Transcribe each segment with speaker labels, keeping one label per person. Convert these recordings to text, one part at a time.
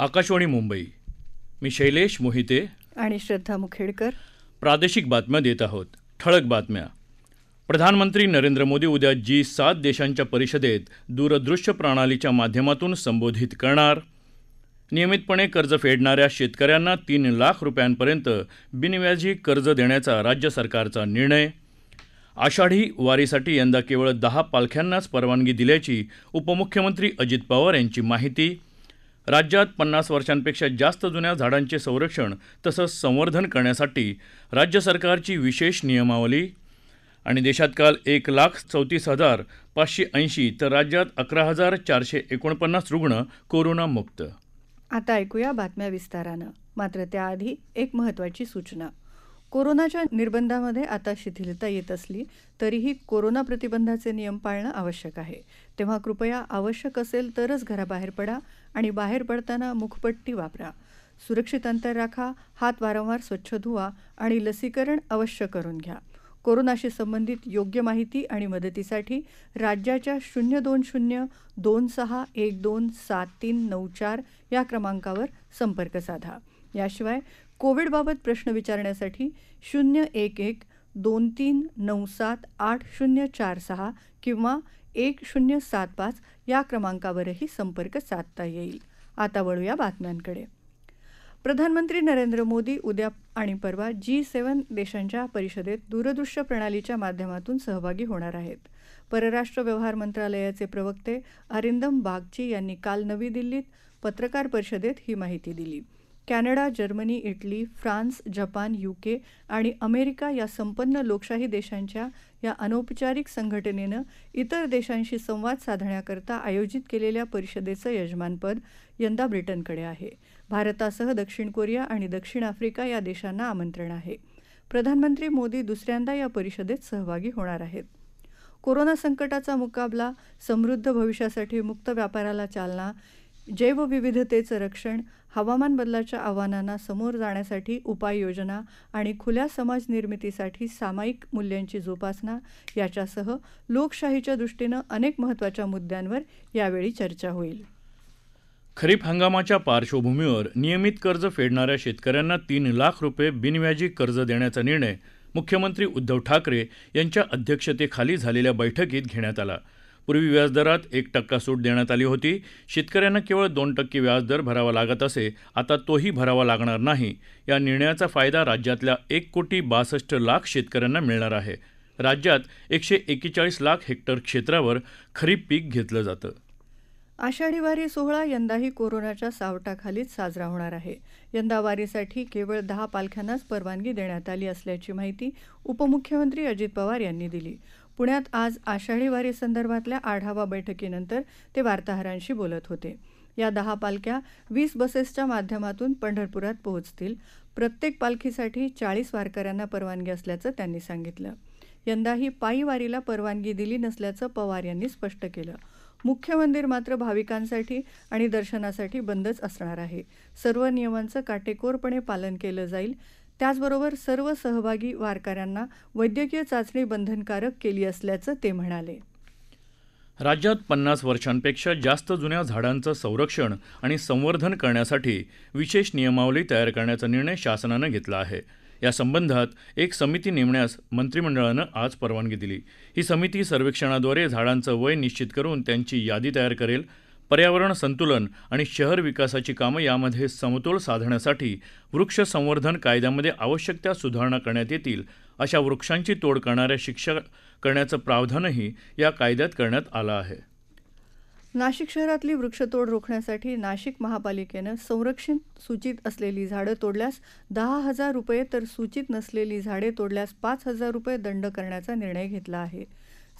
Speaker 1: आकाशवाणी मुंबई मी शैलेश मोहिते
Speaker 2: आणि श्रद्धा मुखेडकर
Speaker 1: प्रादेशिक बातम्या देत आहोत ठळक बातम्या प्रधानमंत्री नरेंद्र मोदी उद्या जी सात देशांच्या परिषदेत दूरदृश्य प्रणालीच्या माध्यमातून संबोधित करणार नियमितपणे कर्ज फेडणाऱ्या शेतकऱ्यांना तीन लाख रुपयांपर्यंत बिनव्याजी कर्ज देण्याचा राज्य सरकारचा निर्णय आषाढी वारीसाठी यंदा केवळ दहा पालख्यांनाच परवानगी दिल्याची उपमुख्यमंत्री अजित पवार यांची माहिती राज्यात पन्नास वर्षांपेक्षा जास्त जुन्या झाडांचे संरक्षण तसंच संवर्धन करण्यासाठी राज्य सरकारची विशेष नियमावली आणि देशात काल एक लाख चौतीस हजार पाचशे ऐंशी तर राज्यात अकरा हजार चारशे एकोणपन्नास रुग्ण कोरोनामुक्त
Speaker 2: आता ऐकूया बातम्या विस्तारानं मात्र त्याआधी एक महत्त्वाची सूचना कोरोनाच्या निर्बंधामध्ये आता शिथिलता येत असली तरीही कोरोना प्रतिबंधाचे नियम पाळणं आवश्यक आहे तेव्हा कृपया आवश्यक असेल तरच घराबाहेर पडा आणि बाहेर पडताना मुखपट्टी वापरा सुरक्षित अंतर राखा हात वारंवार स्वच्छ धुवा आणि लसीकरण अवश्य करून घ्या कोरोनाशी संबंधित योग्य माहिती आणि मदतीसाठी राज्याच्या शून्य दोन शून्य दोन सहा एक दोन सात तीन नऊ चार या क्रमांकावर संपर्क साधा याशिवाय कोविडबाबत प्रश्न विचारण्यासाठी शून्य एक एक दोन तीन नऊ सात आठ शून्य चार सहा किंवा एक शून्य सात पाच या क्रमांकावरही संपर्क साधता येईल आता वळूया बातम्यांकडे प्रधानमंत्री नरेंद्र मोदी उद्या आणि परवा जी सेवन देशांच्या परिषदेत दूरदृश्य प्रणालीच्या माध्यमातून सहभागी होणार आहेत परराष्ट्र व्यवहार मंत्रालयाचे प्रवक्ते अरिंदम बागची यांनी काल नवी दिल्लीत पत्रकार परिषदेत ही माहिती दिली Canada Germany Italy France Japan UK आणि अमेरिका या संपन्न लोकशाही देशांच्या या अनौपचारिक संघटनेनं इतर देशांशी संवाद साधण्याकरता आयोजित केलेल्या परिषदेचं यजमानपद यंदा ब्रिटनकडे आहे भारतासह दक्षिण कोरिया आणि दक्षिण आफ्रिका या देशांना आमंत्रण आहे प्रधानमंत्री मोदी दुसऱ्यांदा या परिषदेत सहभागी होणार आहेत कोरोना संकटाचा मुकाबला समृद्ध भविष्यासाठी मुक्त व्यापाराला चालना जैवविविधतेचं रक्षण हवामान बदलाच्या आव्हानांना समोर जाण्यासाठी उपाययोजना आणि खुल्या समाज निर्मितीसाठी सामायिक मूल्यांची जोपासना याच्यासह लोकशाहीच्या दृष्टीनं अनेक महत्त्वाच्या मुद्द्यांवर यावेळी चर्चा होईल
Speaker 1: खरीप हंगामाच्या पार्श्वभूमीवर नियमित कर्ज फेडणाऱ्या शेतकऱ्यांना तीन लाख रुपये बिनव्याजी कर्ज देण्याचा निर्णय मुख्यमंत्री उद्धव ठाकरे यांच्या अध्यक्षतेखाली झालेल्या बैठकीत घेण्यात आला पूर्वी व्याजदरात एक टक्का सूट देण्यात आली होती शेतकऱ्यांना केवळ दोन टक्के व्याजदर भरावा लागत असे आता तोही भरावा लागणार नाही या निर्णयाचा फायदा राज्यातल्या एक कोटी बासष्ट लाख शेतकऱ्यांना मिळणार आहे राज्यात एकशे एकेचाळीस लाख हेक्टर क्षेत्रावर खरीप पीक घेतलं जातं
Speaker 2: आषाढी वारी सोहळा यंदाही कोरोनाच्या सावटाखालीच साजरा होणार आहे यंदा वारीसाठी केवळ दहा पालख्यांनाच परवानगी देण्यात आली असल्याची माहिती उपमुख्यमंत्री अजित पवार यांनी दिली पुण्यात आज आषाढी वारीसंदर्भातल्या आढावा बैठकीनंतर ते वार्ताहरांशी बोलत होते या दहा पालख्या वीस बसेसच्या माध्यमातून पंढरपुरात पोहोचतील प्रत्येक पालखीसाठी चाळीस वारकऱ्यांना परवानगी असल्याचं त्यांनी सांगितलं यंदाही पायी वारीला परवानगी दिली नसल्याचं पवार यांनी स्पष्ट केलं मुख्य मंदिर मात्र भाविकांसाठी आणि दर्शनासाठी बंदच असणार आहे सर्व नियमांचं काटेकोरपणे पालन केलं जाईल त्याचबरोबर सर्व सहभागी वारकऱ्यांना वैद्यकीय चाचणी बंधनकारक केली असल्याचं ते म्हणाले
Speaker 1: राज्यात पन्नास वर्षांपेक्षा जास्त जुन्या झाडांचं संरक्षण आणि संवर्धन करण्यासाठी विशेष नियमावली तयार करण्याचा निर्णय शासनानं घेतला आहे या संबंधात एक समिती नेमण्यास मंत्रिमंडळानं आज परवानगी दिली ही समिती सर्वेक्षणाद्वारे झाडांचं वय निश्चित करून त्यांची यादी तयार करेल पर्यावरण संतुलन आणि शहर विकासाची कामं यामध्ये समतोल साधण्यासाठी वृक्ष संवर्धन कायद्यामध्ये आवश्यक त्या सुधारणा करण्यात येतील अशा वृक्षांची तोड करणाऱ्या शिक्षा करण्याचं प्रावधानही या कायद्यात करण्यात आलं आहे
Speaker 2: नाशिक शहरातली वृक्षतोड रोखण्यासाठी नाशिक महापालिकेनं संरक्षित सूचित असलेली झाडं तोडल्यास दहा हजार रुपये तर सूचित नसलेली झाडे तोडल्यास पाच हजार रुपये दंड करण्याचा निर्णय घेतला आहे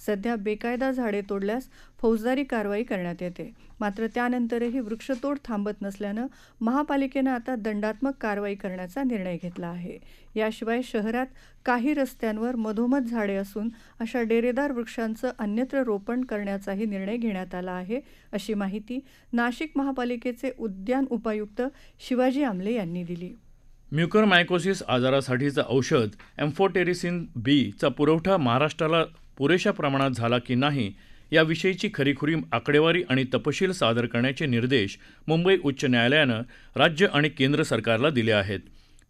Speaker 2: सध्या बेकायदा झाडे तोडल्यास फौजदारी कारवाई करण्यात येते मात्र त्यानंतरही वृक्षतोड थांबत नसल्यानं महापालिकेनं आता दंडात्मक कारवाई करण्याचा निर्णय घेतला आहे याशिवाय शहरात काही रस्त्यांवर मधोमध झाडे असून अशा डेरेदार वृक्षांचं अन्यत्र रोपण करण्याचाही निर्णय घेण्यात आला आहे अशी माहिती नाशिक महापालिकेचे उद्यान उपायुक्त शिवाजी आमले यांनी दिली
Speaker 1: म्युकर मायकोसिस आजारासाठीचं औषध एम्फोटेरिसिन बी चा पुरवठा महाराष्ट्राला पुरेशा प्रमाणात झाला की नाही याविषयीची खरीखुरी आकडेवारी आणि तपशील सादर करण्याचे निर्देश मुंबई उच्च न्यायालयानं राज्य आणि केंद्र सरकारला दिले आहेत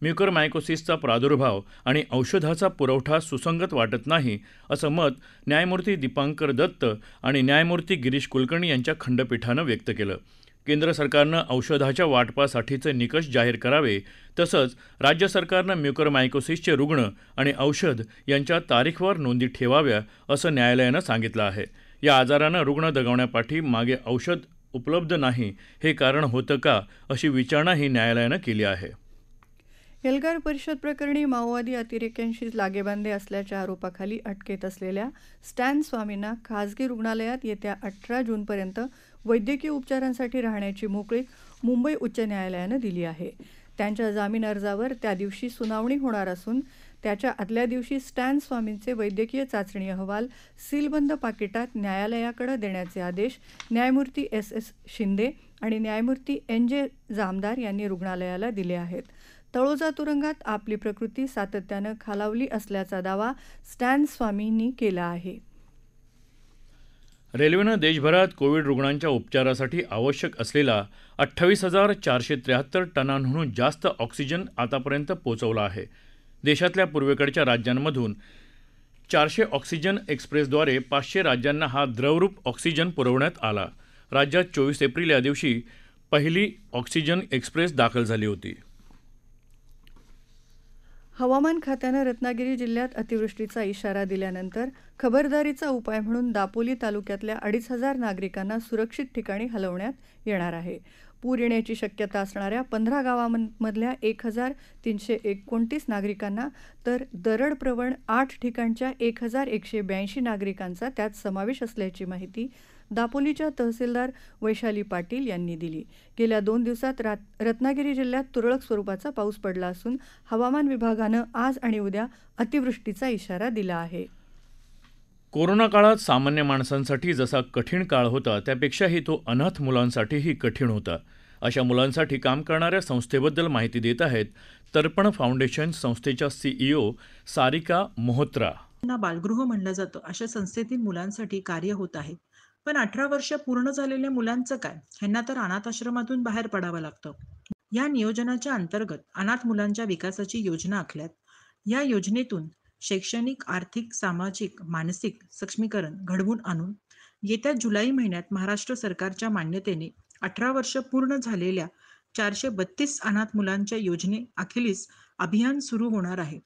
Speaker 1: म्युकरमायकोसिसचा प्रादुर्भाव आणि औषधाचा पुरवठा सुसंगत वाटत नाही असं मत न्यायमूर्ती दीपांकर दत्त आणि न्यायमूर्ती गिरीश कुलकर्णी यांच्या खंडपीठानं व्यक्त केलं केंद्र सरकारनं औषधाच्या वाटपासाठीचे निकष जाहीर करावे तसंच राज्य सरकारनं म्युकरमायकोसिसचे रुग्ण आणि औषध यांच्या तारीखवर नोंदी ठेवाव्या असं न्यायालयानं सांगितलं आहे या आजारानं रुग्ण दगावण्यापाठी मागे औषध उपलब्ध नाही हे कारण होतं का अशी विचारणाही न्यायालयानं केली आहे
Speaker 2: एल्गार परिषद प्रकरणी माओवादी अतिरेक्यांशी लागेबांधे असल्याच्या आरोपाखाली अटकेत असलेल्या स्टॅन स्वामींना खासगी रुग्णालयात येत्या अठरा जूनपर्यंत वैद्यकीय उपचारांसाठी राहण्याची मोकळी मुंबई उच्च न्यायालयानं दिली आहे त्यांच्या जामीन अर्जावर त्या दिवशी सुनावणी होणार असून त्याच्या आदल्या दिवशी स्टॅन स्वामींचे वैद्यकीय चाचणी अहवाल सीलबंद पाकिटात न्यायालयाकडे देण्याचे आदेश न्यायमूर्ती एस एस शिंदे आणि न्यायमूर्ती एन जे जामदार यांनी रुग्णालयाला दिले आहेत तळोजा तुरुंगात आपली प्रकृती सातत्यानं खालावली असल्याचा दावा स्टॅन स्वामींनी केला आहे
Speaker 1: रेल्वेनं देशभरात कोविड रुग्णांच्या उपचारासाठी आवश्यक असलेला अठ्ठावीस हजार चारशे त्र्याहत्तर टनांहून जास्त ऑक्सिजन आतापर्यंत पोचवला आहे देशातल्या पूर्वेकडच्या राज्यांमधून चारशे ऑक्सिजन एक्सप्रेसद्वारे पाचशे राज्यांना हा द्रवरूप ऑक्सिजन पुरवण्यात आला राज्यात चोवीस एप्रिल या दिवशी पहिली ऑक्सिजन एक्सप्रेस दाखल झाली होती
Speaker 2: हवामान खात्यानं रत्नागिरी जिल्ह्यात अतिवृष्टीचा इशारा दिल्यानंतर खबरदारीचा उपाय म्हणून दापोली तालुक्यातल्या अडीच हजार नागरिकांना सुरक्षित ठिकाणी हलवण्यात येणार आहे पूर येण्याची शक्यता असणाऱ्या पंधरा गावांमधल्या एक हजार तीनशे एकोणतीस नागरिकांना तर प्रवण आठ ठिकाणच्या एक हजार एकशे ब्याऐंशी नागरिकांचा त्यात समावेश असल्याची माहिती दापोलीच्या तहसीलदार वैशाली पाटील यांनी दिली गेल्या दोन दिवसात रत्नागिरी जिल्ह्यात तुरळक स्वरूपाचा पाऊस पडला असून हवामान विभागानं आज आणि उद्या अतिवृष्टीचा इशारा दिला आहे
Speaker 1: कोरोना काळात सामान्य माणसांसाठी जसा कठीण काळ होता त्यापेक्षाही तो अनाथ मुलांसाठीही कठीण होता अशा मुलांसाठी काम करणाऱ्या संस्थेबद्दल माहिती देत आहेत तर्पण फाउंडेशन संस्थेच्या सीईओ सारिका मोहोत्रा
Speaker 2: बालगृह म्हणलं जातं अशा संस्थेतील मुलांसाठी कार्य होत आहे पण अठरा वर्ष पूर्ण झालेल्या मुलांचं काय ह्यांना तर अनाथ आश्रमातून बाहेर पडावं लागतं या नियोजनाच्या अंतर्गत अनाथ मुलांच्या विकासाची योजना आखल्यात या योजनेतून शैक्षणिक आर्थिक सामाजिक मानसिक सक्षमीकरण घडवून आणून येत्या जुलै महिन्यात महाराष्ट्र सरकारच्या मान्यतेने अठरा वर्ष पूर्ण झालेल्या चारशे बत्तीस अनाथ मुलांच्या योजने अखेरीस अभियान सुरू होणार आहे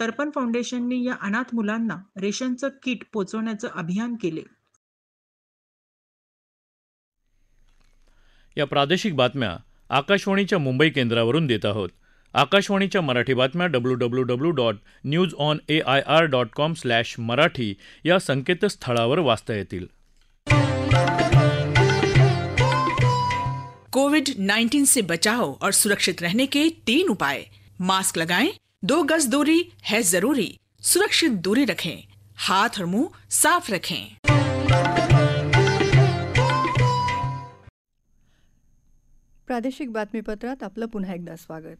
Speaker 2: तर्पण फाउंडेशनने या अनाथ मुलांना रेशनचं किट पोचवण्याचं अभियान केले
Speaker 1: या प्रादेशिक बातम्या आकाशवाणीच्या मुंबई केंद्रावरून देत आहोत आकाशवाणीच्या मराठी बातम्या W W W dot news on A I R dot com slash Marathi या संकेतस्थळावर वाचता येतील
Speaker 2: कोविड 19 से बचाव और सुरक्षित रहने के तीन उपाय मास्क लगाएं, दो गज दूरी है जरूरी सुरक्षित दूरी रखें हाथ और मुंह साफ रखें प्रादेशिक बातमीपत्रात आपलं पुन्हा एकदा स्वागत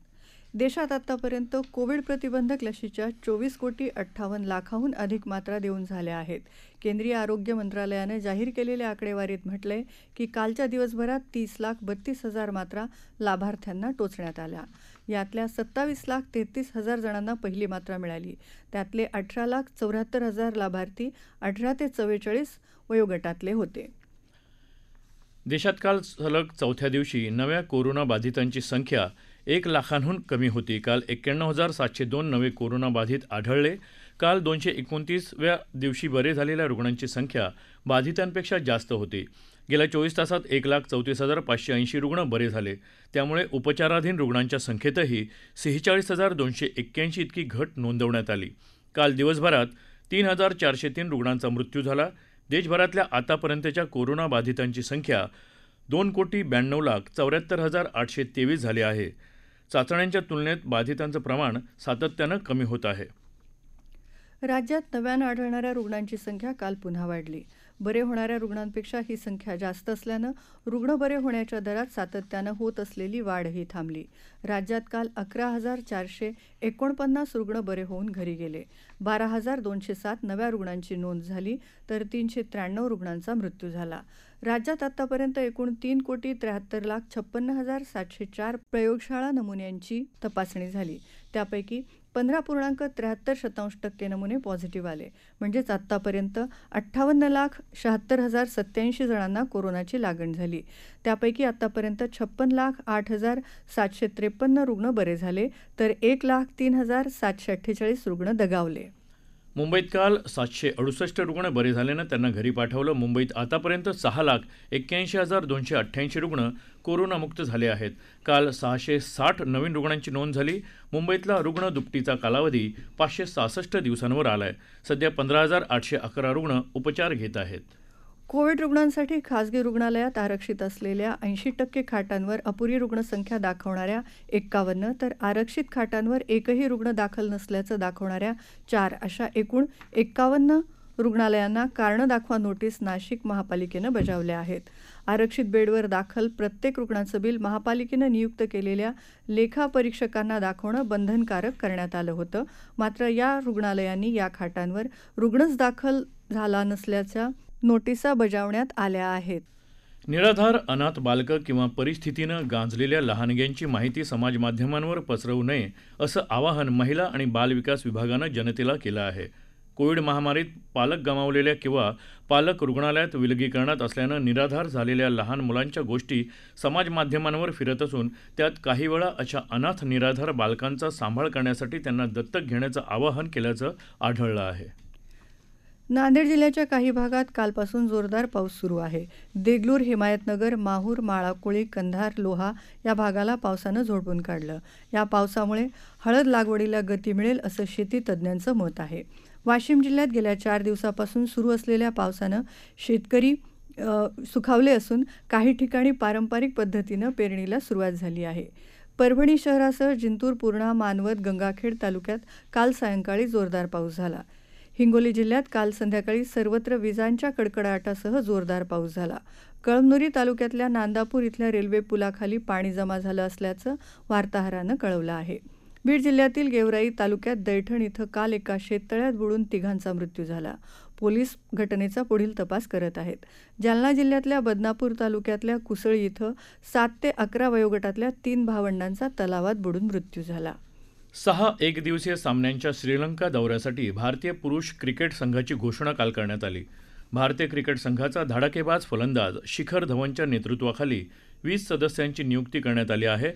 Speaker 2: देशात आतापर्यंत कोविड प्रतिबंधक लशीच्या चोवीस कोटी अठ्ठावन्न लाखाहून अधिक मात्रा देऊन झाल्या आहेत केंद्रीय आरोग्य मंत्रालयानं जाहीर केलेल्या आकडेवारीत म्हटलंय की कालच्या दिवसभरात तीस लाख बत्तीस हजार मात्रा लाभार्थ्यांना टोचण्यात आल्या यातल्या सत्तावीस लाख तेहतीस हजार जणांना पहिली मात्रा मिळाली त्यातले अठरा लाख चौऱ्याहत्तर हजार लाभार्थी अठरा ते चव्वेचाळीस वयोगटातले होते
Speaker 1: देशात काल सलग चौथ्या दिवशी नव्या कोरोनाबाधितांची संख्या एक लाखांहून कमी होती काल एक्क्याण्णव हजार सातशे दोन नवे कोरोनाबाधित आढळले काल दोनशे एकोणतीसव्या दिवशी बरे झालेल्या रुग्णांची संख्या बाधितांपेक्षा जास्त होती गेल्या चोवीस तासात एक लाख चौतीस हजार पाचशे ऐंशी रुग्ण बरे झाले त्यामुळे उपचाराधीन रुग्णांच्या संख्येतही सेहेचाळीस हजार दोनशे एक्क्याऐंशी इतकी घट नोंदवण्यात आली काल दिवसभरात तीन हजार चारशे तीन रुग्णांचा मृत्यू झाला देशभरातल्या आतापर्यंतच्या कोरोना बाधितांची संख्या दोन कोटी ब्याण्णव लाख चौऱ्याहत्तर हजार आठशे तेवीस झाली आहे चाचण्यांच्या तुलनेत बाधितांचं प्रमाण सातत्यानं कमी होत आहे
Speaker 2: राज्यात नव्यानं आढळणाऱ्या रुग्णांची संख्या काल पुन्हा वाढली बरे होणाऱ्या रुग्णांपेक्षा ही संख्या जास्त असल्यानं रुग्ण बरे होण्याच्या दरात सातत्यानं होत असलेली वाढही थांबली राज्यात काल अकरा हजार चारशे एकोणपन्नास रुग्ण बरे होऊन घरी गेले बारा हजार दोनशे सात नव्या रुग्णांची नोंद झाली तर तीनशे त्र्याण्णव रुग्णांचा मृत्यू झाला राज्यात आतापर्यंत एकूण तीन कोटी त्र्याहत्तर लाख छप्पन्न हजार सातशे चार प्रयोगशाळा नमुन्यांची तपासणी झाली त्यापैकी पंधरा पूर्णांक त्र्याहत्तर शतांश टक्के नमुने पॉझिटिव्ह आले म्हणजेच आत्तापर्यंत अठ्ठावन्न लाख शहात्तर हजार सत्याऐंशी जणांना कोरोनाची लागण झाली त्यापैकी आत्तापर्यंत छप्पन लाख आठ हजार सातशे त्रेपन्न रुग्ण बरे झाले तर एक लाख तीन हजार सातशे अठ्ठेचाळीस रुग्ण दगावले
Speaker 1: मुंबईत काल सातशे अडुसष्ट रुग्ण बरे झाल्यानं त्यांना घरी पाठवलं मुंबईत आतापर्यंत सहा लाख एक्क्याऐंशी हजार दोनशे अठ्ठ्याऐंशी रुग्ण कोरोनामुक्त झाले आहेत काल सहाशे साठ नवीन रुग्णांची नोंद झाली मुंबईतला रुग्ण दुपटीचा कालावधी पाचशे सहासष्ट दिवसांवर आला आहे सध्या पंधरा हजार आठशे अकरा रुग्ण उपचार घेत आहेत
Speaker 2: कोविड रुग्णांसाठी खासगी रुग्णालयात आरक्षित असलेल्या ऐंशी टक्के खाटांवर अपुरी रुग्णसंख्या दाखवणाऱ्या एक्कावन्न तर आरक्षित खाटांवर एकही रुग्ण दाखल नसल्याचं दाखवणाऱ्या चार अशा एकूण एक्कावन्न रुग्णालयांना कारण दाखवा नोटीस नाशिक महापालिकेनं बजावल्या आहेत आरक्षित बेडवर दाखल प्रत्येक रुग्णाचं बिल महापालिकेनं नियुक्त केलेल्या लेखा परीक्षकांना दाखवणं बंधनकारक करण्यात आलं होतं मात्र या रुग्णालयांनी या खाटांवर रुग्णच दाखल झाला नसल्याचा नोटिसा बजावण्यात आल्या आहेत
Speaker 1: निराधार अनाथ बालकं किंवा परिस्थितीनं गांजलेल्या लहानग्यांची माहिती समाजमाध्यमांवर पसरवू नये असं आवाहन महिला आणि बालविकास विभागानं जनतेला केलं आहे कोविड महामारीत पालक गमावलेल्या किंवा पालक रुग्णालयात विलगीकरणात असल्यानं निराधार झालेल्या लहान मुलांच्या गोष्टी समाजमाध्यमांवर फिरत असून त्यात काही वेळा अशा अनाथ निराधार बालकांचा सांभाळ करण्यासाठी त्यांना दत्तक घेण्याचं आवाहन केल्याचं आढळलं आहे
Speaker 2: नांदेड जिल्ह्याच्या काही भागात कालपासून जोरदार पाऊस सुरू आहे देगलूर हिमायतनगर माहूर माळाकोळी कंधार लोहा या भागाला पावसानं झोडपून काढलं या पावसामुळे हळद लागवडीला गती मिळेल असं शेती तज्ज्ञांचं मत आहे वाशिम जिल्ह्यात गेल्या चार दिवसापासून सुरू असलेल्या पावसानं शेतकरी सुखावले असून काही ठिकाणी पारंपरिक पद्धतीनं पेरणीला सुरुवात झाली आहे परभणी शहरासह जिंतूर पूर्णा मानवत गंगाखेड तालुक्यात काल सायंकाळी जोरदार पाऊस झाला हिंगोली जिल्ह्यात काल संध्याकाळी सर्वत्र विजांच्या कडकडाटासह जोरदार पाऊस झाला कळमनुरी तालुक्यातल्या नांदापूर इथल्या रेल्वे पुलाखाली पाणी जमा झालं असल्याचं वार्ताहरानं कळवलं आहे बीड जिल्ह्यातील गेवराई तालुक्यात दैठण इथं काल एका शेततळ्यात बुडून तिघांचा मृत्यू झाला पोलीस घटनेचा पुढील तपास करत आहेत जालना जिल्ह्यातल्या बदनापूर तालुक्यातल्या कुसळी इथं सात ते अकरा वयोगटातल्या तीन भावंडांचा तलावात बुडून मृत्यू झाला
Speaker 1: सहा एकदिवसीय सामन्यांच्या श्रीलंका दौऱ्यासाठी भारतीय पुरुष क्रिकेट संघाची घोषणा काल करण्यात आली भारतीय क्रिकेट संघाचा धाडकेबाज फलंदाज शिखर धवनच्या नेतृत्वाखाली वीस सदस्यांची नियुक्ती करण्यात आली आहे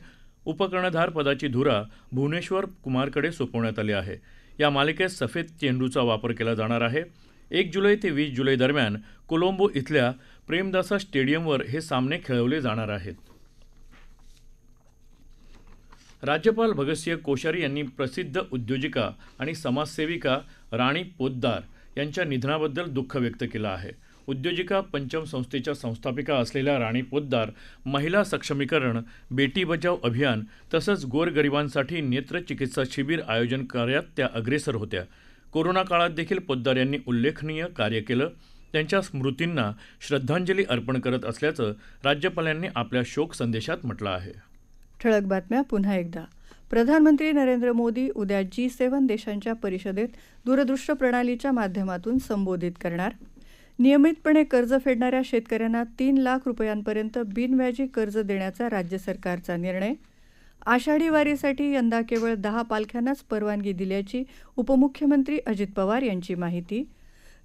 Speaker 1: उपकर्णधार पदाची धुरा भुवनेश्वर कुमारकडे सोपवण्यात आली आहे या मालिकेत सफेद चेंडूचा वापर केला जाणार आहे एक जुलै ते वीस जुलै दरम्यान कोलंबो इथल्या प्रेमदासा स्टेडियमवर हे सामने खेळवले जाणार आहेत राज्यपाल भगतसिंह कोश्यारी यांनी प्रसिद्ध उद्योजिका आणि समाजसेविका राणी पोद्दार यांच्या निधनाबद्दल दुःख व्यक्त केलं आहे उद्योजिका पंचम संस्थेच्या संस्थापिका असलेल्या राणी पोद्दार महिला सक्षमीकरण बेटी बचाव अभियान तसंच गोरगरिबांसाठी नेत्रचिकित्सा शिबिर आयोजन करण्यात त्या अग्रेसर होत्या कोरोना काळात देखील पोद्दार यांनी उल्लेखनीय कार्य केलं त्यांच्या स्मृतींना श्रद्धांजली अर्पण करत असल्याचं राज्यपालांनी आपल्या शोक संदेशात म्हटलं आहे
Speaker 2: ठळक बातम्या पुन्हा एकदा प्रधानमंत्री नरेंद्र मोदी उद्या जी सेव्हन देशांच्या परिषदेत दूरदृश्य प्रणालीच्या माध्यमातून संबोधित करणार नियमितपणे कर्ज फेडणाऱ्या शेतकऱ्यांना तीन लाख रुपयांपर्यंत बिनव्याजी कर्ज देण्याचा राज्य सरकारचा निर्णय आषाढी वारीसाठी यंदा केवळ दहा पालख्यांनाच परवानगी दिल्याची उपमुख्यमंत्री अजित पवार यांची माहिती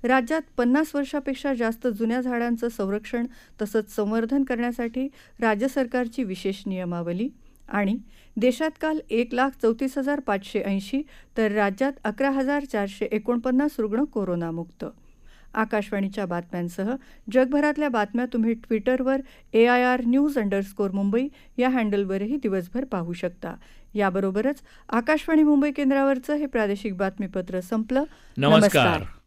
Speaker 2: राज्यात पन्नास वर्षापेक्षा जास्त जुन्या झाडांचं संरक्षण तसंच संवर्धन करण्यासाठी राज्य सरकारची विशेष नियमावली आणि देशात काल एक लाख चौतीस हजार पाचशे ऐंशी तर राज्यात अकरा हजार चारशे एकोणपन्नास रुग्ण कोरोनामुक्त आकाशवाणीच्या बातम्यांसह जगभरातल्या बातम्या तुम्ही ट्विटरवर A I R news underscore Mumbai या हँडलवरही दिवसभर पाहू शकता याबरोबरच आकाशवाणी मुंबई केंद्रावरचं हे प्रादेशिक बातमीपत्र संपलं
Speaker 1: नमस्कार